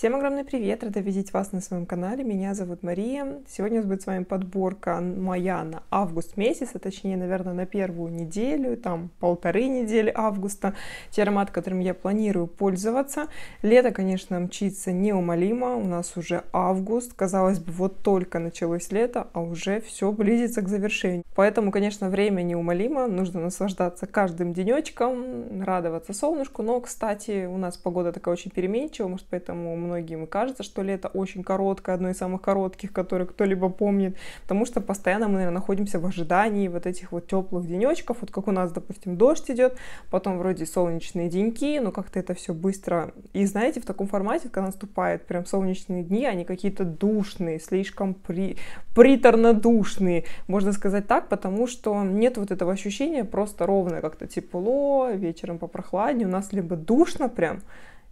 Всем огромный привет! Рада видеть вас на своем канале. Меня зовут Мария. Сегодня у нас будет с вами подборка моя на август месяц, а точнее, наверное, на первую неделю, там полторы недели августа. Те ароматы, которыми я планирую пользоваться. Лето, конечно, мчится неумолимо. У нас уже август. Казалось бы, вот только началось лето, а уже все близится к завершению. Поэтому, конечно, время неумолимо. Нужно наслаждаться каждым денечком, радоваться солнышку. Но, кстати, у нас погода такая очень переменчивая, может, поэтому многим. И кажется, что лето очень короткое, одно из самых коротких, которые кто-либо помнит, потому что постоянно мы, наверное, находимся в ожидании вот этих вот теплых денечков, вот как у нас, допустим, дождь идет, потом вроде солнечные деньки, но как-то это все быстро. И знаете, в таком формате, когда наступают прям солнечные дни, они какие-то душные, слишком при... приторно-душные, можно сказать так, потому что нет вот этого ощущения просто ровно как-то тепло, вечером попрохладнее, у нас либо душно прям,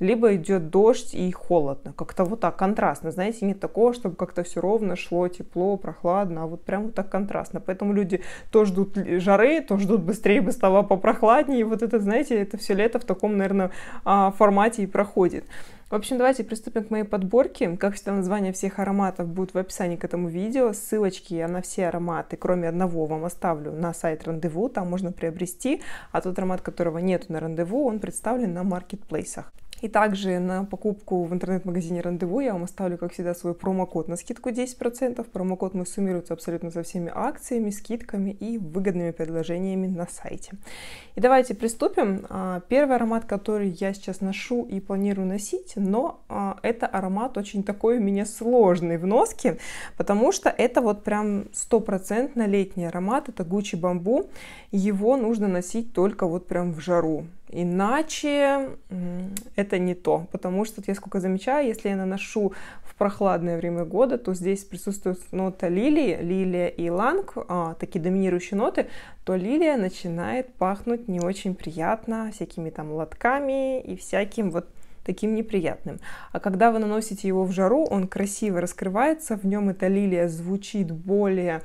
либо идет дождь и холодно. Как-то вот так контрастно, знаете, нет такого, чтобы как-то все ровно шло, тепло, прохладно, а вот прям вот так контрастно. Поэтому люди то ждут жары, то ждут быстрее бы стало попрохладнее. И вот это, знаете, это все лето в таком, наверное, а, формате и проходит. В общем, давайте приступим к моей подборке. Как всегда, название всех ароматов будет в описании к этому видео. Ссылочки я на все ароматы, кроме одного, вам оставлю на сайт Рандеву. Там можно приобрести. А тот аромат, которого нет на Рандеву, он представлен на маркетплейсах. И также на покупку в интернет-магазине «Рандеву» я вам оставлю, как всегда, свой промокод на скидку 10%. Промокод мой суммируется абсолютно со всеми акциями, скидками и выгодными предложениями на сайте. И давайте приступим. А, первый аромат, который я сейчас ношу и планирую носить, но а, это аромат очень такой у меня сложный в носке, потому что это вот прям стопроцентно летний аромат, это Gucci Бамбу. Его нужно носить только вот прям в жару. Иначе это не то, потому что я сколько замечаю, если я наношу в прохладное время года, то здесь присутствует нота лилии, лилия и ланг, а, такие доминирующие ноты, то лилия начинает пахнуть не очень приятно всякими там лотками и всяким вот таким неприятным. А когда вы наносите его в жару, он красиво раскрывается, в нем эта лилия звучит более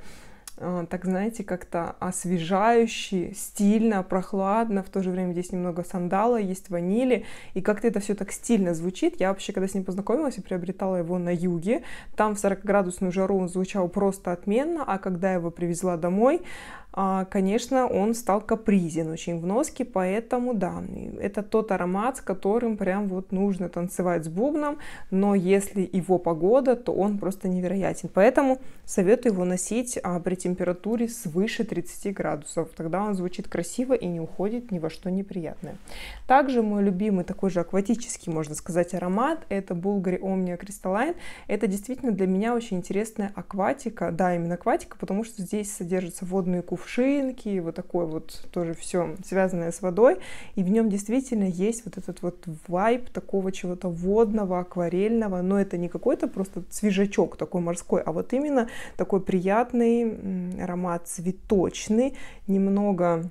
Э, так знаете, как-то освежающий, стильно, прохладно, в то же время здесь немного сандала, есть ванили, и как-то это все так стильно звучит. Я вообще, когда с ним познакомилась и приобретала его на юге, там в 40-градусную жару он звучал просто отменно, а когда я его привезла домой, а, конечно, он стал капризен очень в носке, поэтому, да, это тот аромат, с которым прям вот нужно танцевать с бубном, но если его погода, то он просто невероятен. Поэтому советую его носить а, при температуре свыше 30 градусов, тогда он звучит красиво и не уходит ни во что неприятное. Также мой любимый такой же акватический, можно сказать, аромат, это Bulgari Omnia Crystalline. Это действительно для меня очень интересная акватика, да, именно акватика, потому что здесь содержится водные куфы, кувшинки, вот такое вот тоже все связанное с водой. И в нем действительно есть вот этот вот вайб такого чего-то водного, акварельного, но это не какой-то просто свежачок такой морской, а вот именно такой приятный аромат цветочный, немного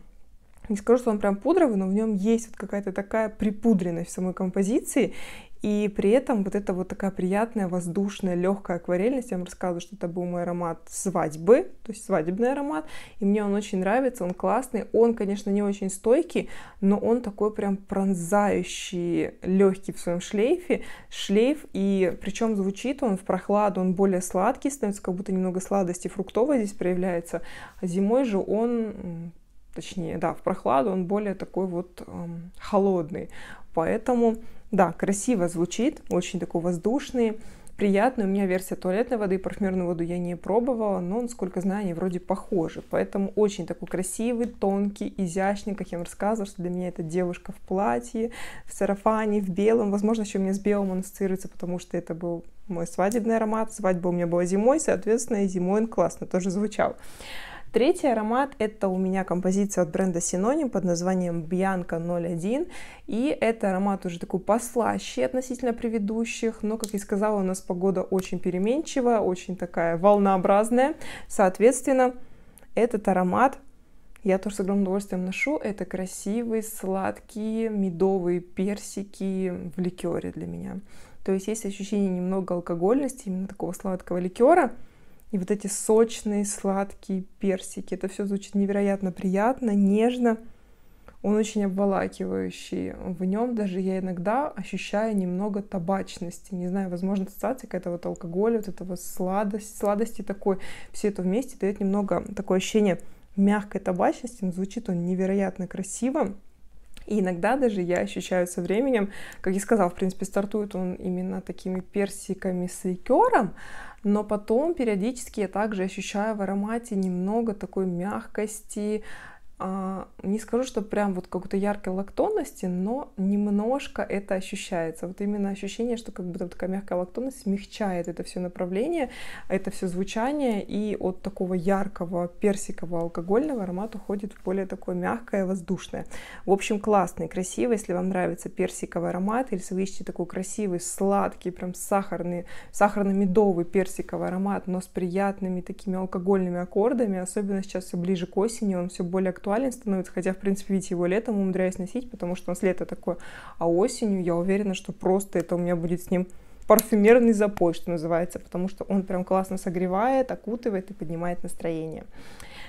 не скажу, что он прям пудровый, но в нем есть вот какая-то такая припудренность в самой композиции, и при этом вот эта вот такая приятная, воздушная, легкая акварельность. Я вам рассказывала, что это был мой аромат свадьбы, то есть свадебный аромат. И мне он очень нравится, он классный. Он, конечно, не очень стойкий, но он такой прям пронзающий, легкий в своем шлейфе. Шлейф, и причем звучит он в прохладу, он более сладкий становится, как будто немного сладости фруктовой здесь проявляется. А зимой же он точнее, да, в прохладу он более такой вот эм, холодный. Поэтому да, красиво звучит, очень такой воздушный, приятный. У меня версия туалетной воды и парфюмерную воду я не пробовала, но, насколько знаю, они вроде похожи. Поэтому очень такой красивый, тонкий, изящный, как я вам рассказывала, что для меня это девушка в платье, в сарафане, в белом. Возможно, еще у меня с белым он ассоциируется, потому что это был мой свадебный аромат. Свадьба у меня была зимой, соответственно, и зимой он классно тоже звучал. Третий аромат это у меня композиция от бренда Синоним под названием Bianca 01. И это аромат уже такой послаще относительно предыдущих, но, как я сказала, у нас погода очень переменчивая, очень такая волнообразная. Соответственно, этот аромат я тоже с огромным удовольствием ношу. Это красивые, сладкие, медовые персики в ликере для меня. То есть есть ощущение немного алкогольности, именно такого сладкого ликера. И вот эти сочные, сладкие персики. Это все звучит невероятно приятно, нежно. Он очень обволакивающий. В нем даже я иногда ощущаю немного табачности. Не знаю, возможно, ассоциация какая-то вот алкоголя, вот этого сладости, сладости такой. Все это вместе дает немного такое ощущение мягкой табачности, но звучит он невероятно красиво. И иногда даже я ощущаю со временем, как я сказала, в принципе, стартует он именно такими персиками с ликером, но потом периодически я также ощущаю в аромате немного такой мягкости, а, не скажу, что прям вот какой-то яркой лактонности, но немножко это ощущается. Вот именно ощущение, что как будто такая мягкая лактонность смягчает это все направление, это все звучание, и от такого яркого персикового алкогольного аромата уходит в более такое мягкое, воздушное. В общем, классный, красивый, если вам нравится персиковый аромат, или если вы ищете такой красивый, сладкий, прям сахарный, сахарно-медовый персиковый аромат, но с приятными такими алкогольными аккордами, особенно сейчас все ближе к осени, он все более актуален актуален становится, хотя, в принципе, видите, его летом умудряюсь носить, потому что он с лета такой, а осенью я уверена, что просто это у меня будет с ним парфюмерный запой, что называется, потому что он прям классно согревает, окутывает и поднимает настроение.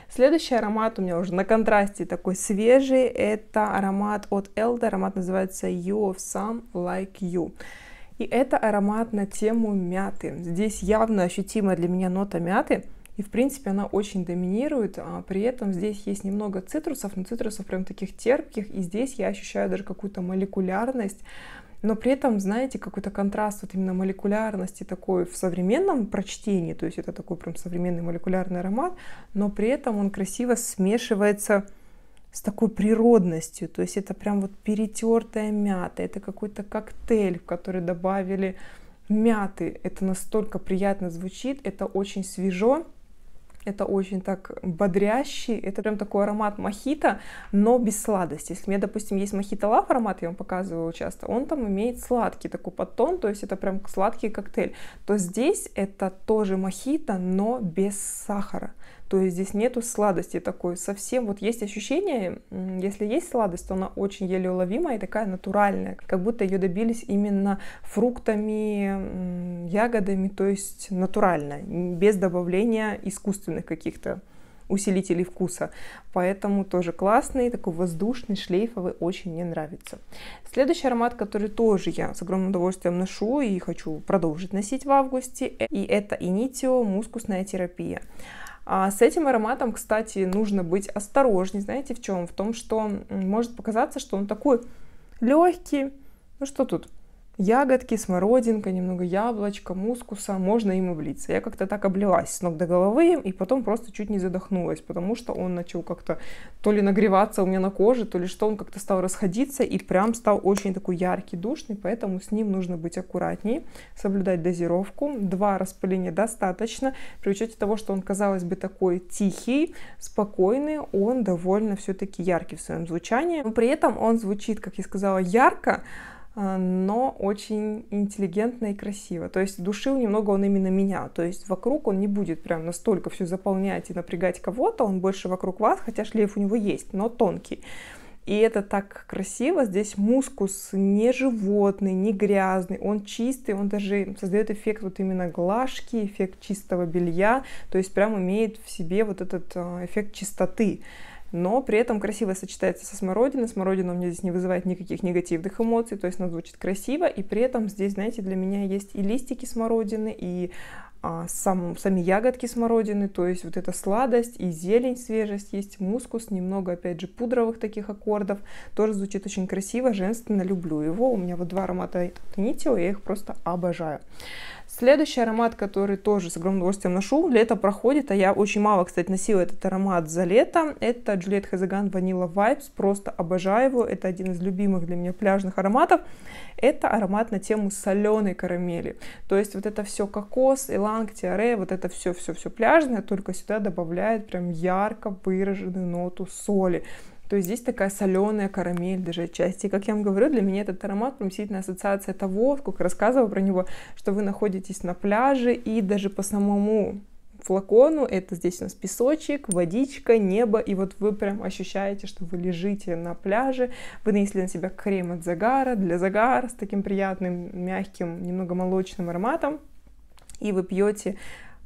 Следующий аромат у меня уже на контрасте такой свежий, это аромат от Elda, аромат называется You of Some Like You. И это аромат на тему мяты. Здесь явно ощутима для меня нота мяты, и, в принципе, она очень доминирует. А, при этом здесь есть немного цитрусов, но цитрусов прям таких терпких. И здесь я ощущаю даже какую-то молекулярность. Но при этом, знаете, какой-то контраст вот именно молекулярности такой в современном прочтении, то есть это такой прям современный молекулярный аромат, но при этом он красиво смешивается с такой природностью, то есть это прям вот перетертая мята, это какой-то коктейль, в который добавили мяты, это настолько приятно звучит, это очень свежо, это очень так бодрящий, это прям такой аромат мохито, но без сладости. Если у меня, допустим, есть мохито лав аромат, я вам показываю часто, он там имеет сладкий такой подтон, то есть это прям сладкий коктейль. То здесь это тоже мохито, но без сахара. То есть здесь нету сладости такой совсем. Вот есть ощущение, если есть сладость, то она очень еле уловимая и такая натуральная, как будто ее добились именно фруктами, ягодами, то есть натурально, без добавления искусственных каких-то усилителей вкуса. Поэтому тоже классный, такой воздушный, шлейфовый, очень мне нравится. Следующий аромат, который тоже я с огромным удовольствием ношу и хочу продолжить носить в августе, и это Initio мускусная терапия. А с этим ароматом, кстати, нужно быть осторожнее, Знаете в чем? В том, что может показаться, что он такой легкий. Ну что тут? ягодки, смородинка, немного яблочка, мускуса, можно им облиться. Я как-то так облилась с ног до головы и потом просто чуть не задохнулась, потому что он начал как-то то ли нагреваться у меня на коже, то ли что, он как-то стал расходиться и прям стал очень такой яркий, душный, поэтому с ним нужно быть аккуратней, соблюдать дозировку. Два распыления достаточно, при учете того, что он, казалось бы, такой тихий, спокойный, он довольно все-таки яркий в своем звучании, но при этом он звучит, как я сказала, ярко, а, но очень интеллигентно и красиво. То есть душил немного он именно меня. То есть вокруг он не будет прям настолько все заполнять и напрягать кого-то, он больше вокруг вас, хотя шлейф у него есть, но тонкий. И это так красиво. Здесь мускус не животный, не грязный, он чистый, он даже создает эффект вот именно глажки, эффект чистого белья, то есть прям имеет в себе вот этот а, эффект чистоты но при этом красиво сочетается со смородиной. Смородина у меня здесь не вызывает никаких негативных эмоций, то есть она звучит красиво, и при этом здесь, знаете, для меня есть и листики смородины, и а, сам, сами ягодки смородины, то есть вот эта сладость и зелень, свежесть, есть мускус, немного, опять же, пудровых таких аккордов, тоже звучит очень красиво, женственно, люблю его, у меня вот два аромата Тонитио, я их просто обожаю. Следующий аромат, который тоже с огромным удовольствием ношу, лето проходит, а я очень мало, кстати, носила этот аромат за лето, это Джульет Хазаган Vanilla Vibes, просто обожаю его, это один из любимых для меня пляжных ароматов, это аромат на тему соленой карамели, то есть вот это все кокос, и элан, фланг, тиаре, вот это все-все-все пляжное, только сюда добавляет прям ярко выраженную ноту соли. То есть здесь такая соленая карамель даже отчасти. И, как я вам говорю, для меня этот аромат прям сильная ассоциация того, сколько рассказывал про него, что вы находитесь на пляже и даже по самому флакону, это здесь у нас песочек, водичка, небо, и вот вы прям ощущаете, что вы лежите на пляже, вы нанесли на себя крем от загара, для загара, с таким приятным, мягким, немного молочным ароматом, и вы пьете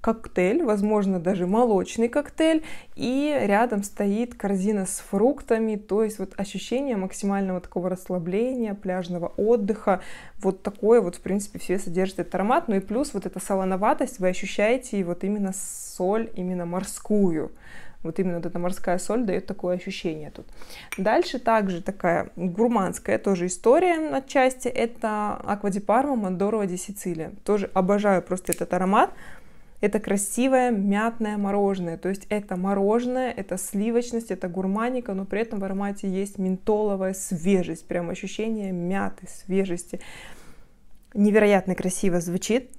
коктейль, возможно, даже молочный коктейль, и рядом стоит корзина с фруктами, то есть вот ощущение максимального такого расслабления, пляжного отдыха, вот такое вот, в принципе, все содержит этот аромат, ну и плюс вот эта солоноватость, вы ощущаете вот именно соль, именно морскую, вот именно вот эта морская соль дает такое ощущение тут. Дальше также такая гурманская тоже история отчасти. Это аквадипарма Мандорова де Сицилия. Тоже обожаю просто этот аромат. Это красивое мятное мороженое, то есть это мороженое, это сливочность, это гурманика, но при этом в аромате есть ментоловая свежесть, прям ощущение мяты, свежести. Невероятно красиво звучит,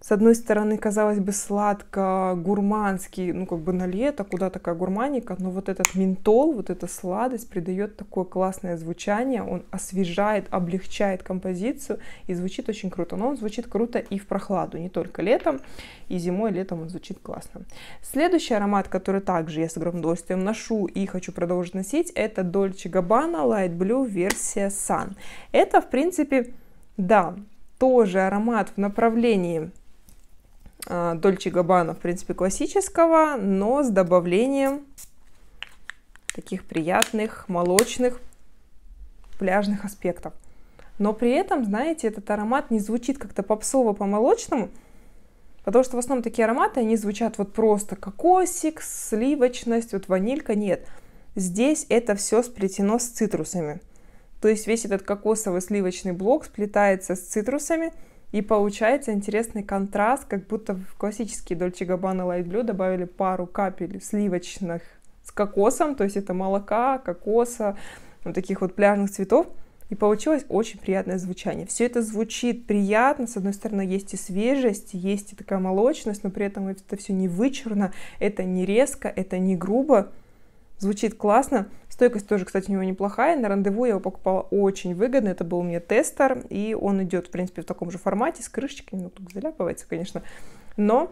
с одной стороны, казалось бы, сладко, гурманский, ну, как бы на лето, куда такая гурманика, но вот этот ментол, вот эта сладость придает такое классное звучание, он освежает, облегчает композицию и звучит очень круто. Но он звучит круто и в прохладу, не только летом, и зимой, и летом он звучит классно. Следующий аромат, который также я с огромным удовольствием ношу и хочу продолжить носить, это Dolce Gabbana Light Blue версия Sun. Это, в принципе, да, тоже аромат в направлении Дольче э, Габбана, в принципе, классического, но с добавлением таких приятных, молочных, пляжных аспектов. Но при этом, знаете, этот аромат не звучит как-то попсово по-молочному, потому что в основном такие ароматы, они звучат вот просто кокосик, сливочность, вот ванилька, нет. Здесь это все сплетено с цитрусами. То есть весь этот кокосовый сливочный блок сплетается с цитрусами – и получается интересный контраст, как будто в классические Dolce Gabbana Light Blue добавили пару капель сливочных с кокосом, то есть это молока, кокоса, вот таких вот пляжных цветов. И получилось очень приятное звучание. Все это звучит приятно. С одной стороны, есть и свежесть, есть и такая молочность, но при этом это все не вычурно, это не резко, это не грубо. Звучит классно. Стойкость тоже, кстати, у него неплохая. На рандеву я его покупала очень выгодно. Это был мне тестер, и он идет, в принципе, в таком же формате, с крышечкой. Ну, тут заляпывается, конечно. Но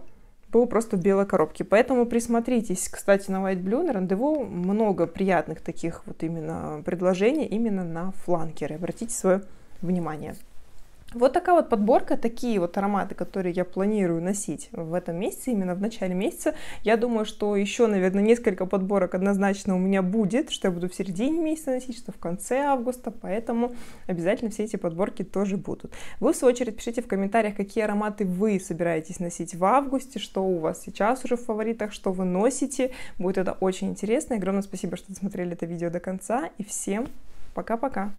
был просто в белой коробке. Поэтому присмотритесь, кстати, на White Blue, на рандеву много приятных таких вот именно предложений именно на фланкеры. Обратите свое внимание. Вот такая вот подборка, такие вот ароматы, которые я планирую носить в этом месяце, именно в начале месяца. Я думаю, что еще, наверное, несколько подборок однозначно у меня будет, что я буду в середине месяца носить, что в конце августа, поэтому обязательно все эти подборки тоже будут. Вы, в свою очередь, пишите в комментариях, какие ароматы вы собираетесь носить в августе, что у вас сейчас уже в фаворитах, что вы носите. Будет это очень интересно. Огромное спасибо, что досмотрели это видео до конца, и всем пока-пока!